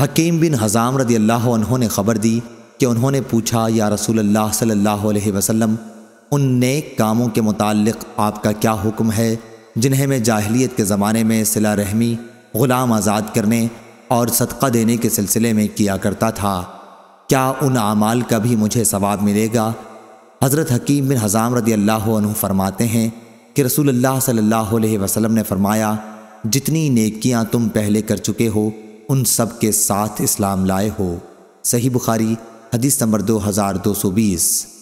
हकीम बिन हज़ाम रदी अल्लाह ने ख़बर दी कि उन्होंने पूछा या रसूल अल्लाह सल्लल्लाहु अलैहि वसल्लम उन नेक कामों के मुतालिक आपका क्या हुक्म है जिन्हें मैं जाहलीत के ज़माने में सिला रहमी ग़ुलाम आज़ाद करने और सदका देने के सिलसिले में किया करता था क्या उन आमाल का भी मुझे सवाब मिलेगा हज़रत हकीम बिन हज़ाम रदी अल्लाह फरमाते हैं कि रसूल अल्लाह सल्लल्लाहु अलैहि वसल्लम ने फ़रमाया जितनी नेकियां तुम पहले कर चुके हो उन सब के साथ इस्लाम लाए हो सही बुखारी हदीस नंबर दो हज़ार दो सौ बीस